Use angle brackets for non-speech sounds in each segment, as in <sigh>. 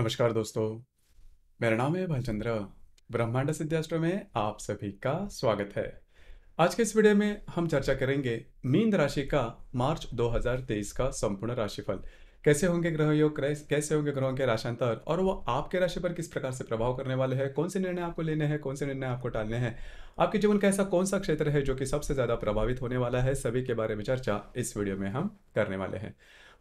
नमस्कार दोस्तों मेरा नाम है भालचंद्र ब्रह्मांड सिद्धास्त्र में आप सभी का स्वागत है आज के इस वीडियो में हम चर्चा करेंगे मीन राशि का मार्च 2023 का संपूर्ण राशिफल कैसे होंगे ग्रह योग कैसे होंगे ग्रहों के राशांतर और वो आपके राशि पर किस प्रकार से प्रभाव करने वाले हैं कौन से निर्णय आपको लेने हैं कौन से निर्णय आपको टालने हैं आपके जीवन का ऐसा कौन सा क्षेत्र है जो कि सबसे ज़्यादा प्रभावित होने वाला है सभी के बारे में चर्चा इस वीडियो में हम करने वाले हैं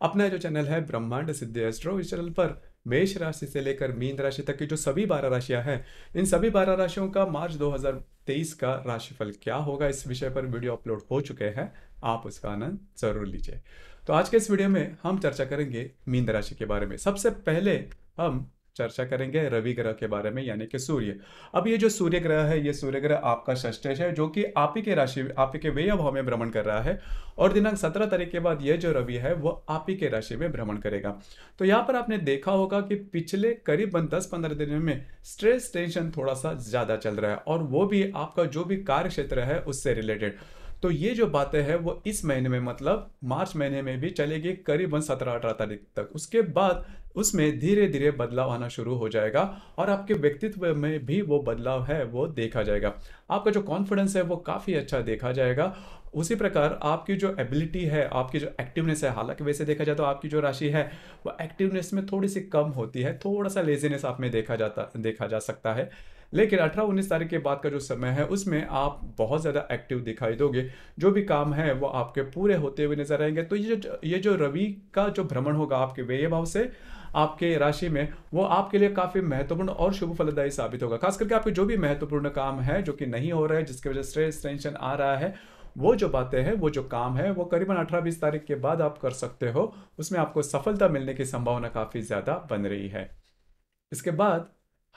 अपना जो चैनल है ब्रह्मांड सिद्धि एस्ट्रो इस चैनल पर मेष राशि से लेकर मीन राशि तक की जो सभी बारह राशियां हैं इन सभी बारह राशियों का मार्च 2023 का राशिफल क्या होगा इस विषय पर वीडियो अपलोड हो चुके हैं आप उसका आनंद जरूर लीजिए तो आज के इस वीडियो में हम चर्चा करेंगे मीन राशि के बारे में सबसे पहले हम चर्चा करेंगे रवि ग्रह के बारे में यानी कि सूर्य अब ये जो सूर्य ग्रह है ये सूर्य ग्रह आपका षष्टेश है जो कि आप ही के राशि आप ही के व्यय भाव में भ्रमण कर रहा है और दिनांक सत्रह तारीख के बाद ये जो रवि है वो आप ही के राशि में भ्रमण करेगा तो यहाँ पर आपने देखा होगा कि पिछले करीबन दस पंद्रह दिनों में स्ट्रेस टेंशन थोड़ा सा ज़्यादा चल रहा है और वो भी आपका जो भी कार्य क्षेत्र है उससे रिलेटेड तो ये जो बातें हैं वो इस महीने में मतलब मार्च महीने में भी चलेगी करीबन सत्रह अठारह तारीख तक उसके बाद उसमें धीरे धीरे बदलाव आना शुरू हो जाएगा और आपके व्यक्तित्व में भी वो बदलाव है वो देखा जाएगा आपका जो कॉन्फिडेंस है वो काफ़ी अच्छा देखा जाएगा उसी प्रकार आपकी जो एबिलिटी है आपकी जो एक्टिवनेस है हालांकि वैसे देखा जाए तो आपकी जो राशि है वो एक्टिवनेस में थोड़ी सी कम होती है थोड़ा सा लेजीनेस आप में देखा जाता देखा जा सकता है लेकिन 18 19 तारीख के बाद का जो समय है उसमें आप बहुत ज़्यादा एक्टिव दिखाई दोगे जो भी काम है वो आपके पूरे होते हुए नजर आएंगे तो ये जो ये जो रवि का जो भ्रमण होगा आपके व्यय भाव से आपके राशि में वो आपके लिए काफ़ी महत्वपूर्ण और शुभ फलदायी साबित होगा खास करके आपके जो भी महत्वपूर्ण काम है जो कि नहीं हो रहा है जिसकी वजह से स्ट्रेस टेंशन आ रहा है वो जो बातें हैं वो जो काम है वो करीबन अठारह बीस तारीख के बाद आप कर सकते हो उसमें आपको सफलता मिलने की संभावना काफ़ी ज़्यादा बन रही है इसके बाद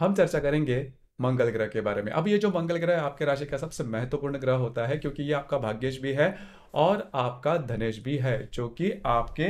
हम चर्चा करेंगे मंगल ग्रह के बारे में अब ये जो मंगल ग्रह आपके राशि का सबसे महत्वपूर्ण ग्रह होता है क्योंकि ये आपका भाग्यश भी है और आपका धनेश भी है जो कि आपके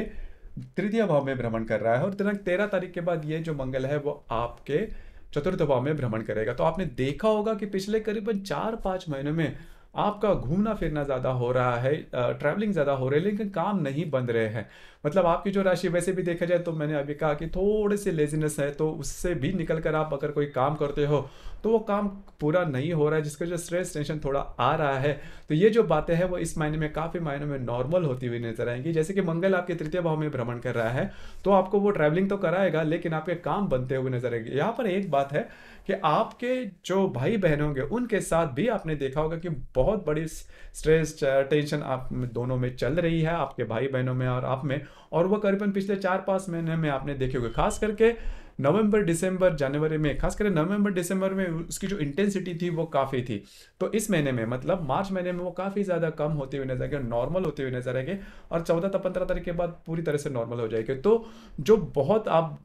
तृतीय भाव में भ्रमण कर रहा है और दिनांक तेरह तारीख के बाद ये जो मंगल है वो आपके चतुर्थ भाव में भ्रमण करेगा तो आपने देखा होगा कि पिछले करीबन चार पांच महीनों में आपका घूमना फिरना ज़्यादा हो रहा है ट्रैवलिंग ज़्यादा हो रही है लेकिन काम नहीं बन रहे हैं मतलब आपकी जो राशि वैसे भी देखा जाए तो मैंने अभी कहा कि थोड़े से लेजीनेस है तो उससे भी निकल कर आप अगर कोई काम करते हो तो वो काम पूरा नहीं हो रहा है जिसका जो स्ट्रेस टेंशन थोड़ा आ रहा है तो ये जो बातें हैं वो इस मायने में काफ़ी मायने में नॉर्मल होती हुई नजर आएंगी जैसे कि मंगल आपके तृतीय भाव में भ्रमण कर रहा है तो आपको वो ट्रैवलिंग तो कराएगा लेकिन आपके काम बनते हुए नजर आएंगे यहाँ पर एक बात है कि आपके जो भाई बहन होंगे उनके साथ भी आपने देखा होगा कि बहुत बड़ी स्ट्रेस टेंशन आप दोनों में चल रही है आपके भाई बहनों में और आप में और वह करीबन पिछले चार पाँच महीने में आपने देखे होंगे खास करके नवंबर दिसंबर जनवरी में खास करके नवंबर दिसंबर में उसकी जो इंटेंसिटी थी वो काफ़ी थी तो इस महीने में मतलब मार्च महीने में वो काफ़ी ज़्यादा कम होते हुए नजर आएंगे नॉर्मल होते हुए नजर आएंगे और चौदह तक पंद्रह तारीख के बाद पूरी तरह से नॉर्मल हो जाएगी तो जो बहुत आप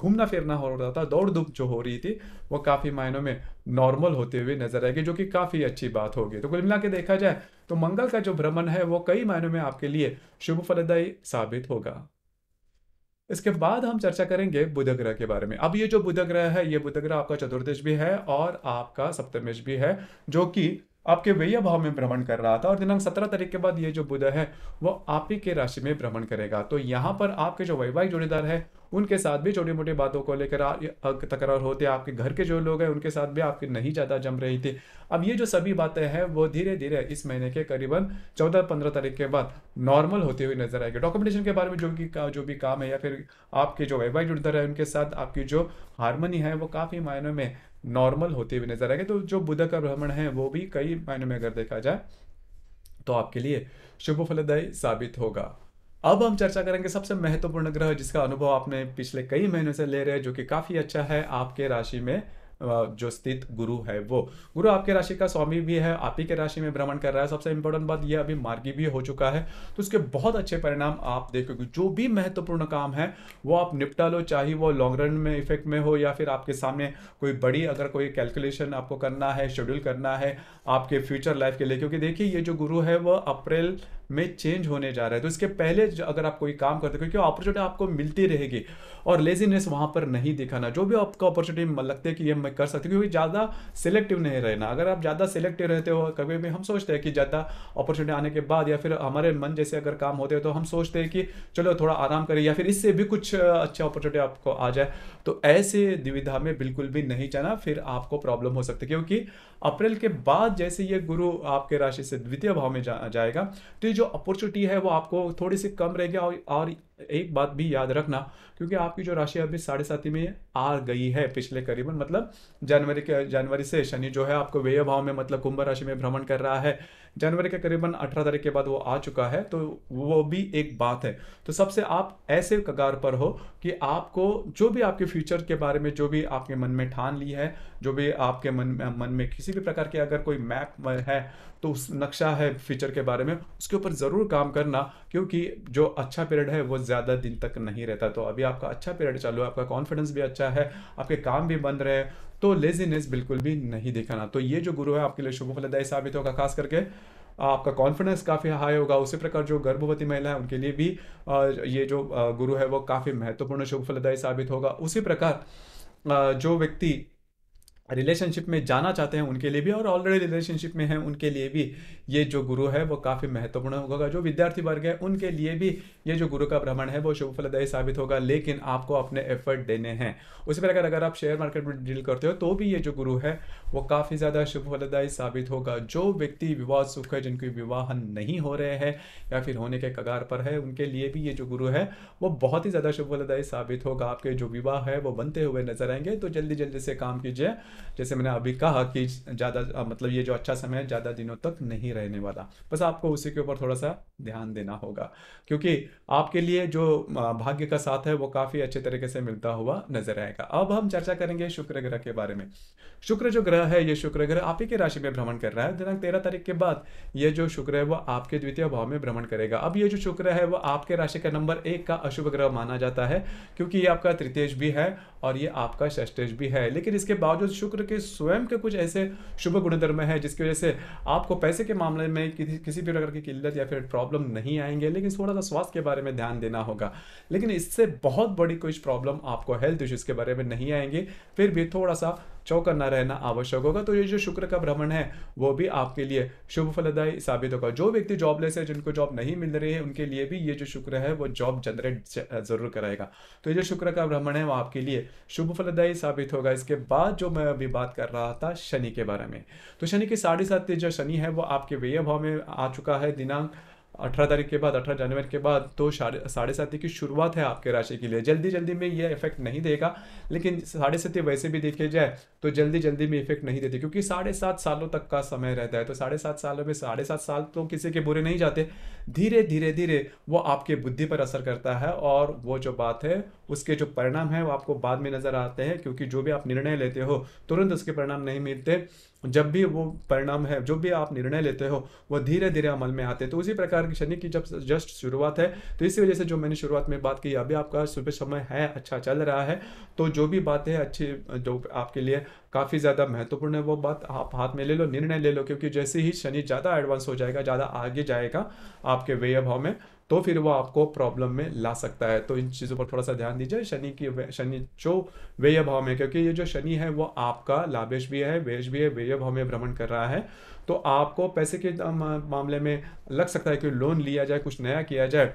घूमना फिरना हो रहा था दौड़ धूप जो हो रही थी वो काफ़ी मायनों में नॉर्मल होते हुए नजर आएगी जो कि काफ़ी अच्छी बात होगी तो कुल मिला के देखा जाए तो मंगल का जो भ्रमण है वो कई मायनों में आपके लिए शुभ फलदायी साबित होगा इसके बाद हम चर्चा करेंगे बुध ग्रह के बारे में अब ये जो बुध ग्रह है ये बुध ग्रह आपका चतुर्दश भी है और आपका सप्तमेश भी है जो कि आपके व्यय भाव में भ्रमण कर रहा था और दिनांक सत्रह तारीख के बाद ये जो बुध है वो आप ही के राशि में भ्रमण करेगा तो यहाँ पर आपके जो वैवाहिक जोड़ीदार है उनके साथ भी छोटी मोटी बातों को लेकर तकरार होते आपके घर के जो लोग हैं उनके साथ भी आपकी नहीं ज़्यादा जम रही थी अब ये जो सभी बातें हैं वो धीरे धीरे इस महीने के करीबन चौदह पंद्रह तारीख के बाद नॉर्मल होती हुई नजर आएगी डॉक्यूमेंटेशन के बारे में जो भी जो भी काम है या फिर आपके जो वैवाहिक जुड़तर है उनके साथ आपकी जो हारमोनी है वो काफ़ी मायनों में नॉर्मल होते हुए नजर आएगी तो जो बुध का भ्रमण है वो भी कई मायनों में अगर देखा जाए तो आपके लिए शुभ फलदायी साबित होगा अब हम चर्चा करेंगे सबसे महत्वपूर्ण ग्रह जिसका अनुभव आपने पिछले कई महीनों से ले रहे हैं जो कि काफ़ी अच्छा है आपके राशि में जो स्थित गुरु है वो गुरु आपके राशि का स्वामी भी है आप ही के राशि में भ्रमण कर रहा है सबसे इंपॉर्टेंट बात यह अभी मार्गी भी हो चुका है तो उसके बहुत अच्छे परिणाम आप देखोगे जो भी महत्वपूर्ण काम है वो आप निपटा लो चाहे वो लॉन्ग रन में इफेक्ट में हो या फिर आपके सामने कोई बड़ी अगर कोई कैलकुलेशन आपको करना है शेड्यूल करना है आपके फ्यूचर लाइफ के लिए क्योंकि देखिए ये जो गुरु है वह अप्रैल में चेंज होने जा रहा है तो इसके पहले अगर आप कोई काम करते हो क्योंकि अपॉर्चुनिटी आपको मिलती रहेगी और लेजीनेस वहां पर नहीं दिखाना जो भी आपको अपॉर्चुनिटी लगते है कि ये में कर सकते हैं क्योंकि ज़्यादा सिलेक्टिव नहीं रहना अगर आप ज़्यादा सिलेक्टिव रहते हो कभी भी हम सोचते हैं कि ज़्यादा अपॉर्चुनिटी आने के बाद या फिर हमारे मन जैसे अगर काम होते हैं तो हम सोचते हैं कि चलो थोड़ा आराम करें या फिर इससे भी कुछ अच्छा अपॉर्चुनिटी आपको आ जाए तो ऐसे दुविधा में बिल्कुल भी नहीं जाना फिर आपको प्रॉब्लम हो सकती है क्योंकि अप्रैल के बाद जैसे ये गुरु आपके राशि से द्वितीय भाव में जा, जाएगा तो ये जो अपॉर्चुनिटी है वो आपको थोड़ी सी कम रहेगी और एक बात भी याद रखना क्योंकि आपकी जो राशि अभी साढ़े साथी में आ गई है पिछले करीबन मतलब जनवरी के जनवरी से शनि जो है आपको व्यय भाव में मतलब कुंभ राशि में भ्रमण कर रहा है जनवरी के करीबन अठारह तारीख के बाद वो आ चुका है तो वो भी एक बात है तो सबसे आप ऐसे कगार पर हो कि आपको जो भी आपके फ्यूचर के बारे में जो भी आपके मन में ठान ली है जो भी आपके मन में मन में किसी भी प्रकार के अगर कोई मैप है तो उस नक्शा है फ्यूचर के बारे में उसके ऊपर ज़रूर काम करना क्योंकि जो अच्छा पीरियड है वो ज़्यादा दिन तक नहीं रहता तो अभी आपका अच्छा पीरियड चालू है आपका कॉन्फिडेंस भी अच्छा है आपके काम भी बन रहे हैं तो लेजीनेस बिल्कुल भी नहीं दिखाना तो ये जो गुरु है आपके लिए शुभ फलदायी साबित होगा खास करके आपका कॉन्फिडेंस काफ़ी हाई होगा उसी प्रकार जो गर्भवती महिला है उनके लिए भी ये जो गुरु है वो काफ़ी महत्वपूर्ण शुभ फलदायी साबित होगा उसी प्रकार जो व्यक्ति रिलेशनशिप में जाना चाहते हैं उनके लिए भी और ऑलरेडी रिलेशनशिप में हैं उनके लिए भी ये जो गुरु है वो काफ़ी महत्वपूर्ण होगा जो विद्यार्थी वर्ग है उनके लिए भी ये जो गुरु का भ्रमण है वो शुभ फलदायी साबित होगा लेकिन आपको अपने एफर्ट देने हैं उसी प्रकार अगर आप शेयर मार्केट में डील करते हो तो भी ये जो गुरु है वो काफ़ी ज़्यादा शुभ फलदायी साबित होगा जो व्यक्ति विवाह सुख है जिनकी विवाह नहीं हो रहे हैं या फिर होने के कगार पर है उनके लिए भी ये जो गुरु है वो बहुत ही ज़्यादा शुभ फलदायी साबित होगा आपके जो विवाह है वो बनते हुए नजर आएंगे तो जल्दी जल्दी से काम कीजिए जैसे मैंने अभी कहा कि ज़्यादा मतलब ये जो अच्छा समय है ज़्यादा दिनों तक नहीं रहने वाला बस आपको उसी के ऊपर थोड़ा सा ध्यान देना होगा क्योंकि आपके लिए जो भाग्य का साथ है वो काफ़ी अच्छे तरीके से मिलता हुआ नजर आएगा अब हम चर्चा करेंगे शुक्र ग्रह के बारे में शुक्र जो ग्रह है ये शुक्र ग्रह आप ही की राशि में भ्रमण कर रहा है दिनांक तेरह तारीख के बाद ये जो शुक्र है वो आपके द्वितीय भाव में भ्रमण करेगा अब ये जो शुक्र है वो आपके राशि का नंबर एक का अशुभ ग्रह माना जाता है क्योंकि ये आपका तृतीय भी है और ये आपका षष्टेज भी है लेकिन इसके बावजूद शुक्र के स्वयं के कुछ ऐसे शुभ गुणधर्म है जिसकी वजह से आपको पैसे के मामले में किसी किसी भी प्रकार की किल्लत या फिर प्रॉब्लम नहीं आएंगे लेकिन थोड़ा सा स्वास्थ्य के बारे में ध्यान देना होगा लेकिन इससे बहुत बड़ी कुछ प्रॉब्लम आपको हेल्थ इश्यूज़ के बारे में नहीं आएंगे फिर भी थोड़ा सा चौकन्ना रहना आवश्यक होगा तो ये जो शुक्र का भ्रमण है वो भी आपके लिए शुभ फलदायी साबित होगा जो व्यक्ति जॉबलेस है जिनको जॉब नहीं मिल रही है उनके लिए भी ये जो शुक्र है वो जॉब जनरेट जरूर कराएगा तो ये जो शुक्र का भ्रमण है वो आपके लिए शुभ फलदायी साबित होगा इसके बाद जो मैं अभी बात कर रहा था शनि के बारे में तो शनि के साढ़े सात जो शनि है वो आपके व्यय भाव में आ चुका है दिनांक अठारह तारीख के बाद अठारह जनवरी के बाद तो साढ़े सात साथी की शुरुआत है आपके राशि के लिए जल्दी जल्दी में ये इफेक्ट नहीं देगा लेकिन साढ़े साथी वैसे भी देखे जाए तो जल्दी जल्दी में इफेक्ट नहीं देते क्योंकि साढ़े सात सालों तक का समय रहता है तो साढ़े सात सालों में साढ़े सात साल तो किसी के बुरे नहीं जाते धीरे धीरे धीरे वो आपके बुद्धि पर असर करता है और वो जो बात है उसके जो परिणाम है वो आपको बाद में नज़र आते हैं क्योंकि जो भी आप निर्णय लेते हो तुरंत उसके परिणाम नहीं मिलते जब भी वो परिणाम है जो भी आप निर्णय लेते हो वह धीरे धीरे अमल में आते हैं तो उसी प्रकार की शनि की जब जस्ट शुरुआत है तो इसी वजह से जो मैंने शुरुआत में बात की अभी आपका सुबह समय है अच्छा चल रहा है तो जो भी बात है अच्छी जो आपके लिए काफ़ी ज़्यादा महत्वपूर्ण है वो बात आप हाथ में ले लो निर्णय ले लो क्योंकि जैसे ही शनि ज़्यादा एडवांस हो जाएगा ज़्यादा आगे जाएगा आपके व्यय भाव में तो फिर वो आपको प्रॉब्लम में ला सकता है तो इन चीज़ों पर थोड़ा सा ध्यान दीजिए शनि की शनि जो व्यय भाव में क्योंकि ये जो शनि है वो आपका लाभेश भी है वेश भी है व्यय भाव में भ्रमण कर रहा है तो आपको पैसे के मामले में लग सकता है कि लोन लिया जाए कुछ नया किया जाए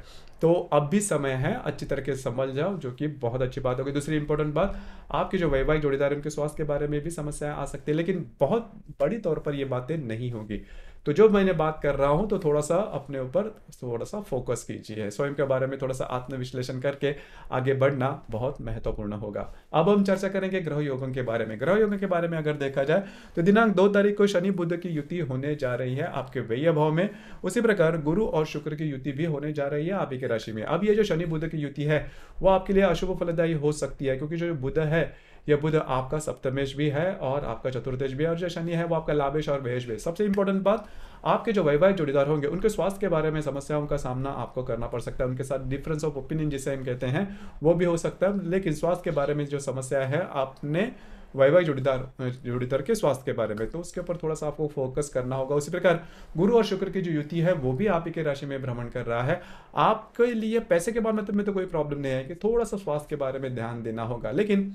तो अब भी समय है अच्छी तरह से समझ जाओ जो कि बहुत अच्छी बात होगी दूसरी इंपॉर्टेंट बात आपके जो वैवाहिक जोड़ीदार उनके स्वास्थ्य के बारे में भी समस्याएं आ सकती है लेकिन बहुत बड़ी तौर पर ये बातें नहीं होगी तो जो मैंने बात कर रहा हूं तो थोड़ा सा अपने ऊपर थोड़ा सा फोकस कीजिए स्वयं के बारे में थोड़ा सा आत्मविश्लेषण करके आगे बढ़ना बहुत महत्वपूर्ण होगा अब हम चर्चा करेंगे ग्रह योगों के बारे में ग्रह योगों के बारे में अगर देखा जाए तो दिनांक दो तारीख को शनि बुद्ध की युति होने जा रही है आपके व्यय भाव में उसी प्रकार गुरु और शुक्र की युति भी होने जा रही है आप ही की राशि में अब ये जो शनि बुद्ध की युति है वो आपके लिए अशुभ फलदायी हो सकती है क्योंकि जो बुद्ध है यह बुध आपका सप्तमेश भी है और आपका चतुर्देश भी है और जो शनि है वो आपका लाभेश और वहेश भी सबसे इंपॉर्टेंट बात आपके जो वैवाहिक जोड़ीदार होंगे उनके स्वास्थ्य के बारे में समस्याओं का सामना आपको करना पड़ सकता है उनके साथ डिफरेंस ऑफ ओपिनियन जिसे हम कहते हैं वो भी हो सकता है लेकिन स्वास्थ्य के बारे में जो समस्या है आपने वैवाहिक जोड़ीदार जोड़ीदार के स्वास्थ्य के बारे में तो उसके ऊपर थोड़ा सा आपको फोकस करना होगा उसी प्रकार गुरु और शुक्र की जो युति है वो भी आप ही के राशि में भ्रमण कर रहा है आपके लिए पैसे के बारे में तो, में तो कोई प्रॉब्लम नहीं है कि थोड़ा सा स्वास्थ्य के बारे में ध्यान देना होगा लेकिन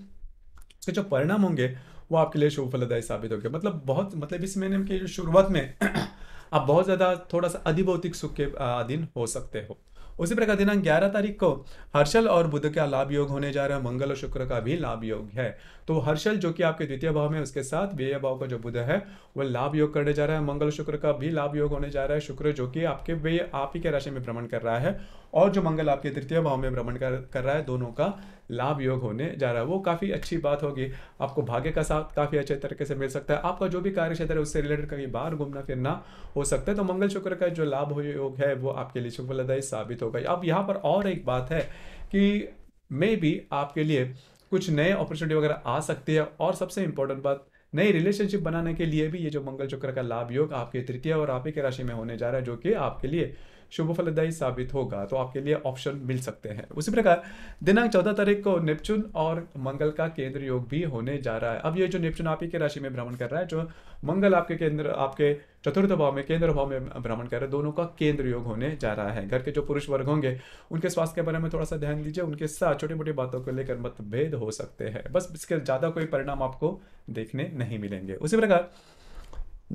उसके जो परिणाम होंगे वो आपके लिए शुभ फलदायी साबित होंगे मतलब बहुत मतलब इस महीने की शुरुआत में <clears throat> आप बहुत ज़्यादा थोड़ा सा अधिभौतिक सुख के अधीन हो सकते हो उसी प्रकार दिनांक 11 तारीख को हर्षल और बुद्ध का लाभ योग होने जा रहा है मंगल और शुक्र का भी लाभ योग है तो हर्षल जो कि आपके द्वितीय भाव में उसके साथ व्यय भाव का जो बुध है वह लाभ योग करने जा रहा है मंगल शुक्र का भी लाभ योग होने जा रहा है शुक्र जो कि आपके व्यय आप ही के राशि में भ्रमण कर रहा है और जो मंगल आपके तृतीय भाव में भ्रमण कर कर रहा है दोनों का लाभ योग होने जा रहा है वो काफ़ी अच्छी बात होगी आपको भाग्य का साथ काफ़ी अच्छे तरीके से मिल सकता है आपका जो भी कार्य क्षेत्र है उससे रिलेटेड कहीं बाहर घूमना फिरना हो सकता है तो मंगल शुक्र का जो लाभ हो योग है वो आपके लिए शुभलदायी साबित होगा अब यहाँ पर और एक बात है कि मे भी आपके लिए कुछ नए अपॉर्चुनिटी वगैरह आ सकती है और सबसे इंपॉर्टेंट बात नई रिलेशनशिप बनाने के लिए भी ये जो मंगल चक्र का लाभ योग आपके तृतीय और आपके राशि में होने जा रहा है जो कि आपके लिए शुभ फलदायी साबित होगा तो आपके लिए ऑप्शन मिल सकते हैं उसी प्रकार दिनांक चौदह तारीख को नेपचून और मंगल का केंद्र योग भी होने जा रहा है अब ये जो नेपचून आप ही राशि में भ्रमण कर रहा है जो मंगल आपके केंद्र आपके चतुर्थ भाव में केंद्र भाव में भ्रमण कर रहे हैं दोनों का केंद्र योग होने जा रहा है घर के जो पुरुष वर्ग होंगे उनके स्वास्थ्य के बारे में थोड़ा सा ध्यान दीजिए उनके साथ छोटी मोटी बातों को लेकर मतभेद हो सकते हैं बस इसके ज़्यादा कोई परिणाम आपको देखने नहीं मिलेंगे उसी प्रकार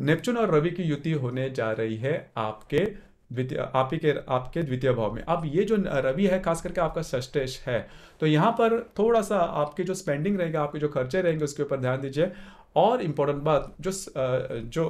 नेपचुन और रवि की युति होने जा रही है आपके द्वितीय के आपके द्वितीय भाव में अब ये जो रवि है खास करके आपका सष्टेश है तो यहाँ पर थोड़ा सा आपके जो स्पेंडिंग रहेगा आपके जो खर्चे रहेंगे उसके ऊपर ध्यान दीजिए और इम्पोर्टेंट बात जो जो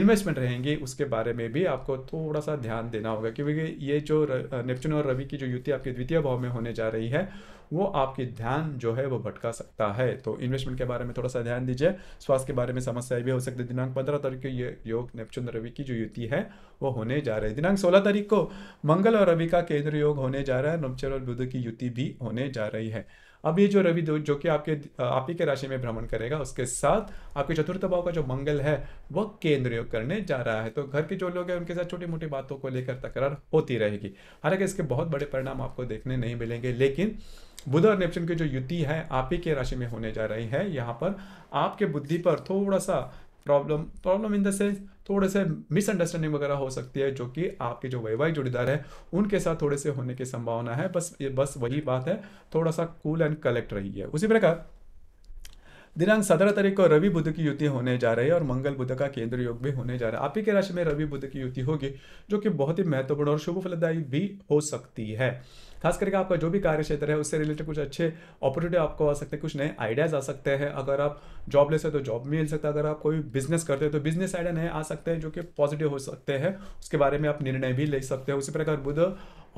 इन्वेस्टमेंट रहेंगी उसके बारे में भी आपको थोड़ा सा ध्यान देना होगा क्योंकि ये जो नेपच्यून और रवि की जो युति आपके द्वितीय भाव में होने जा रही है वो आपकी ध्यान जो है वो भटका सकता है तो इन्वेस्टमेंट के बारे में थोड़ा सा ध्यान दीजिए स्वास्थ्य के बारे में समस्याएं भी हो सकती है दिनांक पंद्रह तारीख को ये योग नेपचुन रवि की जो युति है वो होने जा रही है दिनांक सोलह तारीख को मंगल और रवि का केंद्र योग होने जा रहा है नवचर और बुद्ध की युति भी होने जा रही है अब ये जो रवि जो कि आपके आप ही के राशि में भ्रमण करेगा उसके साथ आपके चतुर्थ भाव का जो मंगल है वह केंद्र योग करने जा रहा है तो घर के जो लोग हैं उनके साथ छोटी मोटी बातों को लेकर तकरार होती रहेगी हालांकि इसके बहुत बड़े परिणाम आपको देखने नहीं मिलेंगे लेकिन बुध और नेपच्यून की जो युति है आप ही के राशि में होने जा रही है यहाँ पर आपके बुद्धि पर थोड़ा सा problem problem in the sense थोड़े से मिसअंडरस्टैंडिंग वगैरह हो सकती है जो कि आपके जो वैवाहिक जोड़ीदार है उनके साथ थोड़े से होने की संभावना है बस ये बस वही बात है थोड़ा सा कूल एंड कलेक्ट रही है उसी प्रकार दिनांक सत्रह तारीख को रवि बुद्ध की युति होने जा रही है और मंगल बुद्ध का केंद्र योग भी होने जा रहा है आप ही के राशि में रवि बुद्ध की युति होगी जो कि बहुत ही महत्वपूर्ण और शुभ फलदायी भी हो सकती है खास करके आपका जो भी कार्य क्षेत्र है उससे रिलेटेड कुछ अच्छे अपॉर्चुनिटी आपको आ सकते हैं कुछ नए आइडियाज़ आ सकते हैं अगर आप जॉब ले सकते तो जॉब मिल सकता है अगर आप कोई बिजनेस करते हो तो बिजनेस आइडिया नए आ सकते हैं जो कि पॉजिटिव हो सकते हैं उसके बारे में आप निर्णय भी ले सकते हैं उसी प्रकार बुध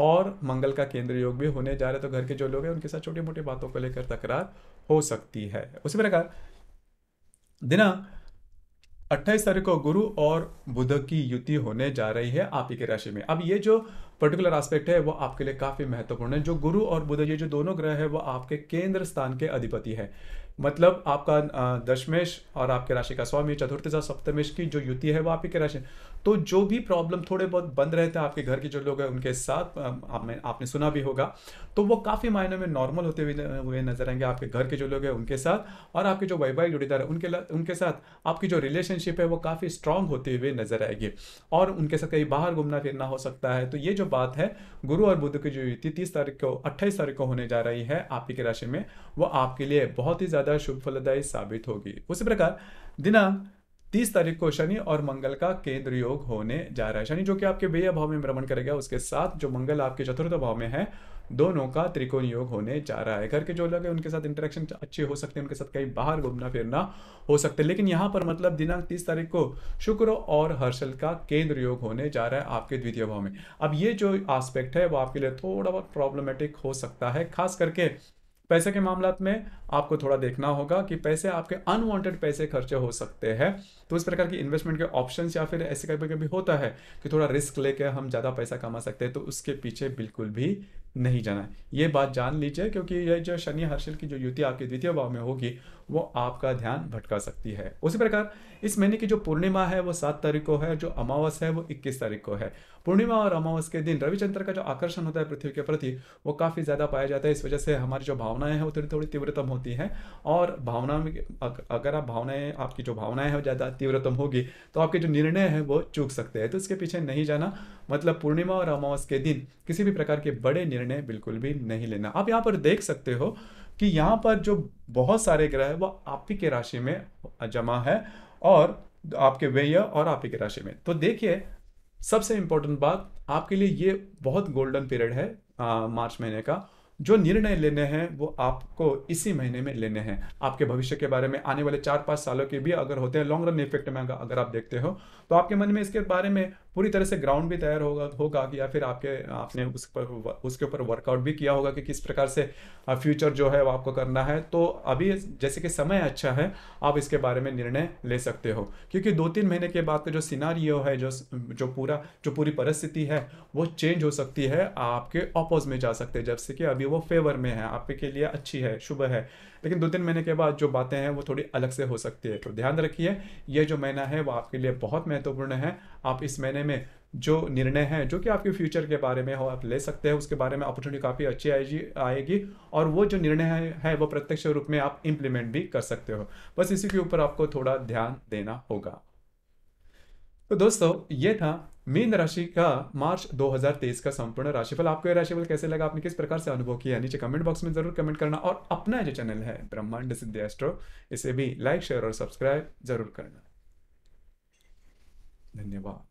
और मंगल का केंद्रीय योग भी होने जा रहे हैं तो घर के जो लोग हैं उनके साथ छोटी मोटी बातों को लेकर तकरार हो सकती है उसी प्रकार दिना अट्ठाईस तारीख को गुरु और बुध की युति होने जा रही है आप ही की राशि में अब ये जो पर्टिकुलर एस्पेक्ट है वो आपके लिए काफ़ी महत्वपूर्ण है जो गुरु और बुध ये जो दोनों ग्रह है वो आपके केंद्र स्थान के अधिपति है मतलब आपका दशमेश और आपके राशि का स्वामी चतुर्थजा सप्तमेश की जो युति है वो आपकी राशि तो जो भी प्रॉब्लम थोड़े बहुत बंद रहते हैं आपके घर के जो लोग हैं उनके साथ आपने आपने सुना भी होगा तो वो काफ़ी मायने में नॉर्मल होते हुए नजर आएंगे आपके घर के जो लोग हैं उनके साथ और आपके जो वैवाहिक जुड़ीदार है उनके उनके साथ आपकी जो रिलेशनशिप है वो काफ़ी स्ट्रांग होते हुए नजर आएगी और उनके साथ कहीं बाहर घूमना फिरना हो सकता है तो ये जो बात है गुरु और बुद्ध की जो युति तीस तारीख को अट्ठाईस तारीख को होने जा रही है आपकी राशि में वो आपके लिए बहुत ही ज़्यादा ज़्यादा शुभ फलदायी साबित होगी उसी प्रकार दिनांक तीस तारीख को शनि और मंगल का केंद्र योग होने जा रहा है शनि जो कि आपके व्यय भाव में भ्रमण करेगा उसके साथ जो मंगल आपके चतुर्थ भाव में है दोनों का त्रिकोण योग होने जा रहा है घर के जो लोग हैं उनके साथ इंटरेक्शन अच्छे हो सकते हैं उनके साथ कहीं बाहर घूमना फिरना हो सकता है लेकिन यहाँ पर मतलब दिनांक तीस तारीख को शुक्र और हर्षल का केंद्र योग होने जा रहा है आपके द्वितीय भाव में अब ये जो आस्पेक्ट है वो आपके लिए थोड़ा बहुत प्रॉब्लमेटिक हो सकता है खास करके पैसे के मामला में आपको थोड़ा देखना होगा कि पैसे आपके अनवांटेड पैसे खर्चे हो सकते हैं तो इस प्रकार की इन्वेस्टमेंट के ऑप्शन या फिर ऐसे कभी कभी होता है कि थोड़ा रिस्क लेके हम ज़्यादा पैसा कमा सकते हैं तो उसके पीछे बिल्कुल भी नहीं जाना है ये बात जान लीजिए क्योंकि ये जो शनि हर्षल की जो युति आपके द्वितीय भाव में होगी वो आपका ध्यान भटका सकती है उसी प्रकार इस महीने की जो पूर्णिमा है वो सात तारीख को है जो अमावस है वो इक्कीस तारीख को है पूर्णिमा और अमावस के दिन रविचंद्र का जो आकर्षण होता है पृथ्वी के प्रति वो काफ़ी ज़्यादा पाया जाता है इस वजह से हमारी जो भावनाएं हैं वो थोड़ी थोड़ी तीव्रतम होती हैं और भावना में अगर आप भावनाएं आपकी जो भावनाएं हैं ज़्यादा तीव्रतम होगी तो आपके जो निर्णय है वो चूक सकते हैं तो इसके पीछे नहीं जाना मतलब पूर्णिमा और अमावस के दिन किसी भी प्रकार के बड़े निर्णय बिल्कुल भी नहीं लेना आप यहाँ पर देख सकते हो कि यहाँ पर जो बहुत सारे ग्रह है वो आप ही के राशि में जमा है और आपके व्यय और आपके राशि में तो देखिए सबसे इंपॉर्टेंट बात आपके लिए ये बहुत गोल्डन पीरियड है आ, मार्च महीने का जो निर्णय लेने हैं वो आपको इसी महीने में लेने हैं आपके भविष्य के बारे में आने वाले चार पांच सालों के भी अगर होते हैं लॉन्ग रन इफेक्ट में अगर आप देखते हो तो आपके मन में इसके बारे में पूरी तरह से ग्राउंड भी तैयार होगा होगा या फिर आपके आपने उस पर उसके ऊपर वर्कआउट भी किया होगा कि किस प्रकार से फ्यूचर जो है वो आपको करना है तो अभी जैसे कि समय अच्छा है आप इसके बारे में निर्णय ले सकते हो क्योंकि दो तीन महीने के बाद का जो सिनारियो है जो जो पूरा जो पूरी परिस्थिति है वो चेंज हो सकती है आपके अपोज में जा सकते हैं जैसे कि अभी वो फेवर में है आपके लिए अच्छी है शुभ है लेकिन दो तीन महीने के बाद जो बातें हैं वो थोड़ी अलग से हो सकती है तो ध्यान रखिए ये जो महीना है वो आपके लिए बहुत महत्वपूर्ण है आप इस महीने में जो निर्णय है जो कि आपके फ्यूचर के बारे में हो आप ले सकते हैं उसके बारे में अपॉर्चुनिटी काफ़ी अच्छी आएगी आएगी और वो जो निर्णय है, है वो प्रत्यक्ष रूप में आप इम्प्लीमेंट भी कर सकते हो बस इसी के ऊपर आपको थोड़ा ध्यान देना होगा तो दोस्तों ये था मीन राशि का मार्च 2023 का संपूर्ण राशिफल आपको यह राशिफल कैसे लगा आपने किस प्रकार से अनुभव किया नीचे कमेंट बॉक्स में जरूर कमेंट करना और अपना जो चैनल है ब्रह्मांड सिद्ध एस्ट्रो इसे भी लाइक शेयर और सब्सक्राइब जरूर करना धन्यवाद